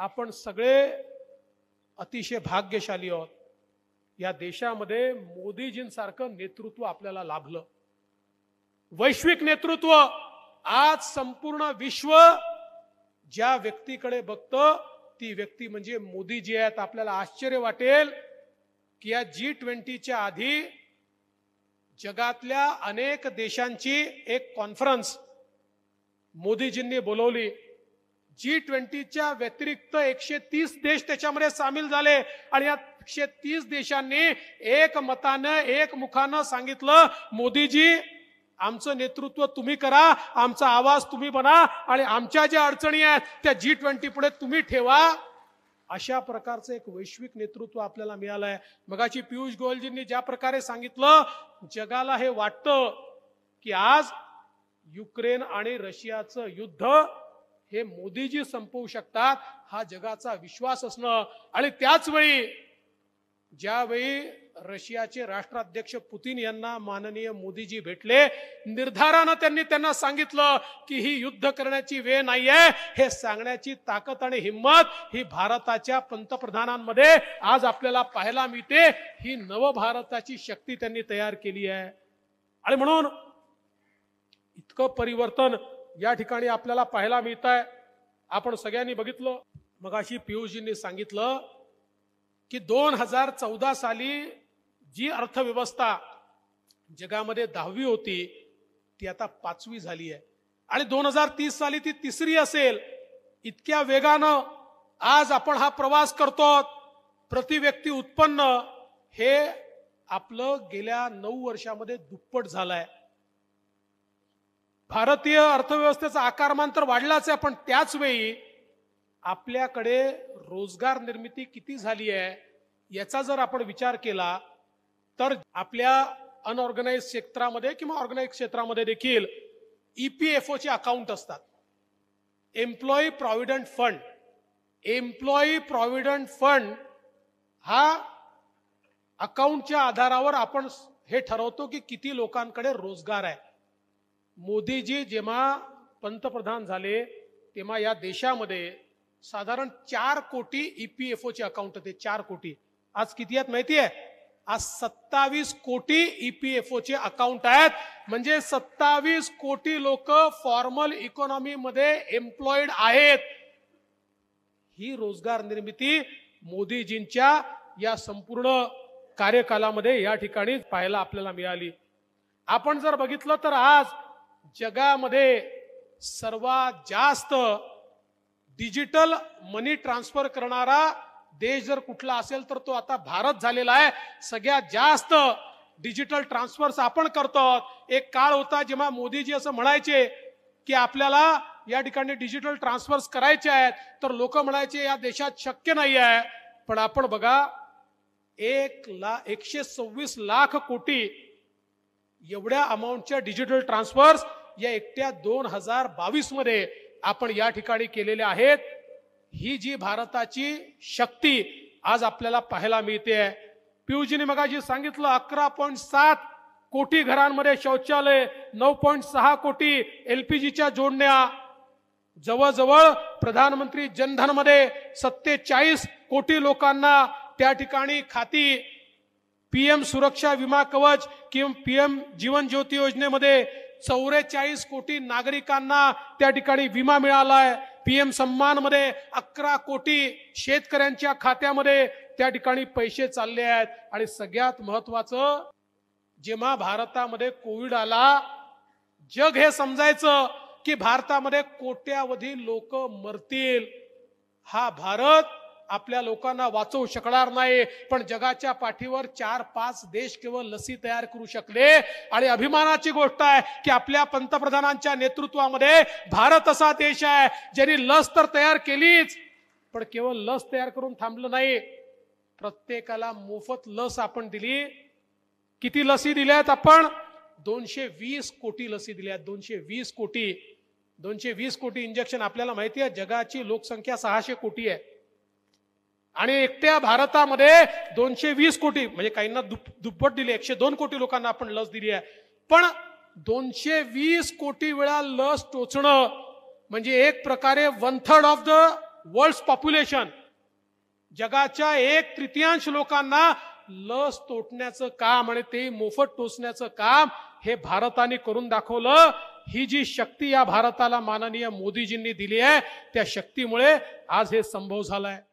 आपण सगळे अतिशय भाग्यशाली आहोत या देशामध्ये मोदीजींसारखं नेतृत्व आपल्याला लाभलं वैश्विक नेतृत्व आज संपूर्ण विश्व ज्या व्यक्तीकडे बघतं ती व्यक्ती म्हणजे मोदीजी आहेत आपल्याला आश्चर्य वाटेल की या जी ट्वेंटीच्या आधी जगातल्या अनेक देशांची एक कॉन्फरन्स मोदीजींनी बोलवली जी ट्वेंटीच्या व्यतिरिक्त एकशे तीस देश त्याच्यामध्ये सामील झाले आणि या एकशे तीस देशांनी एक मतानं एक मुखानं सांगितलं मोदीजी आमचं नेतृत्व तुम्ही करा आमचा आवाज तुम्ही बना आणि आमच्या ज्या अडचणी आहेत त्या जी ट्वेंटी पुढे तुम्ही ठेवा अशा प्रकारचं एक वैश्विक नेतृत्व आपल्याला मिळालं आहे मगाची पियुष गोयलजींनी ज्या प्रकारे सांगितलं जगाला हे वाटतं की आज युक्रेन आणि रशियाचं युद्ध हे मोदीजी संपवू शकतात हा जगाचा विश्वास असणं आणि त्याच वेळी ज्यावेळी रशियाचे राष्ट्राध्यक्ष पुतीन यांना माननीय मोदीजी भेटले निर्धारानं त्यांनी त्यांना सांगितलं की ही युद्ध करण्याची वेळ नाहीये हे सांगण्याची ताकद आणि हिंमत ही भारताच्या पंतप्रधानांमध्ये आज आपल्याला पाहायला मिळते ही नवभारताची शक्ती त्यांनी तयार केली आहे आणि म्हणून इतकं परिवर्तन या ठिकाणी आपल्याला पाहायला मिळत आहे आपण सगळ्यांनी बघितलं मग अशी पियुषजींनी सांगितलं की दोन हजार चौदा साली जी अर्थव्यवस्था जगामध्ये दहावी होती ती आता पाचवी झाली आहे आणि दोन हजार तीस साली ती तिसरी असेल इतक्या वेगानं आज आपण हा प्रवास करतो प्रति व्यक्ती उत्पन्न हे आपलं गेल्या नऊ वर्षामध्ये दुप्पट झालंय भारतीय अर्थव्यवस्थेचा आकारमान तर वाढलाच आहे पण त्याच वेळी आपल्याकडे रोजगार निर्मिती किती झाली आहे याचा जर आपण विचार केला तर आपल्या अनऑर्गनाईज क्षेत्रामध्ये किंवा ऑर्गनाईज क्षेत्रामध्ये देखील ई पी एफ ओचे अकाउंट असतात employee provident fund employee provident fund हा अकाउंटच्या आधारावर आपण हे ठरवतो की किती लोकांकडे रोजगार आहे मोदीजी जेव्हा पंतप्रधान झाले तेव्हा या देशामध्ये साधारण चार कोटी ईपीएफओ ओचे अकाउंट होते चार कोटी आज किती आहेत माहिती आहे आज सत्तावीस कोटी ईपीएफओ ओचे अकाउंट आहेत म्हणजे सत्तावीस कोटी लोक फॉर्मल इकॉनॉमी मध्ये एम्प्लॉइड आहेत ही रोजगार निर्मिती मोदीजींच्या या संपूर्ण कार्यकालामध्ये या ठिकाणी पाहायला आपल्याला मिळाली आपण जर बघितलं तर आज जगामध्ये सर्वात जास्त डिजिटल मनी ट्रान्सफर करणारा देश जर कुठला असेल तर तो आता भारत झालेला आहे सगळ्यात जास्त डिजिटल ट्रान्सफर्स आपण करतो एक काळ होता जेव्हा मोदीजी असं म्हणायचे की आपल्याला या ठिकाणी डिजिटल ट्रान्सफर्स करायचे आहेत तर लोक म्हणायचे या देशात शक्य नाही आहे पण आपण बघा एक ला एकशे सव्वीस लाख कोटी एवढ्या अमाऊंटच्या डिजिटल ट्रान्सफर्स या एकट्या दोन हजार बावीस मध्ये आपण या ठिकाणी केलेले आहेत ही जी भारताची शक्ती आज आपल्याला पाहायला मिळते पियुजीने मगाजी सांगितलं अकरा पॉईंट सात कोटी घरांमध्ये शौचालय नऊ पॉईंट सहा कोटी एलपीजीच्या जोडण्या जवळजवळ प्रधानमंत्री जनधन मध्ये सत्तेचाळीस कोटी लोकांना त्या ठिकाणी खाती पीएम सुरक्षा विमा कवच किंवा पीएम जीवन ज्योती योजनेमध्ये चौवेचाळीस कोटी नागरिकांना त्या ठिकाणी विमा मिळालाय पीएम सम्मान मध्ये अकरा कोटी शेतकऱ्यांच्या खात्यामध्ये त्या ठिकाणी पैसे चालले आहेत आणि सगळ्यात महत्वाचं जेव्हा भारतामध्ये कोविड आला जग हे समजायचं की भारतामध्ये कोट्यावधी लोक मरतील हा भारत आपल्या लोकांना वाचवू शकणार नाही पण जगाच्या पाठीवर चार पाच देश केवळ लसी तयार करू शकले आणि अभिमानाची गोष्ट आहे की आपल्या पंतप्रधानांच्या नेतृत्वामध्ये भारत असा देश आहे ज्यांनी लस तर तयार केलीच पण केवळ लस तयार करून थांबलं नाही प्रत्येकाला मोफत लस आपण दिली किती लसी दिल्यात आपण दोनशे वीस कोटी लसी दिल्या दोनशे वीस कोटी दोनशे वीस कोटी इंजेक्शन आपल्याला माहिती आहे जगाची लोकसंख्या सहाशे कोटी आहे आणि एकट्या भारतामध्ये दोनशे वीस कोटी म्हणजे काहींना दुप दुप्पट दिली एकशे दोन कोटी लोकांना आपण लस दिली आहे पण दोनशे वीस कोटी वेळा लस टोचणं म्हणजे एक प्रकारे one third of the world population जगाच्या एक तृतीयांश लोकांना लस तोटण्याचं काम आणि ते मोफत टोचण्याचं काम हे भारताने करून दाखवलं ही जी शक्ती या भारताला माननीय मोदीजींनी दिली आहे त्या शक्तीमुळे आज हे संभव आहे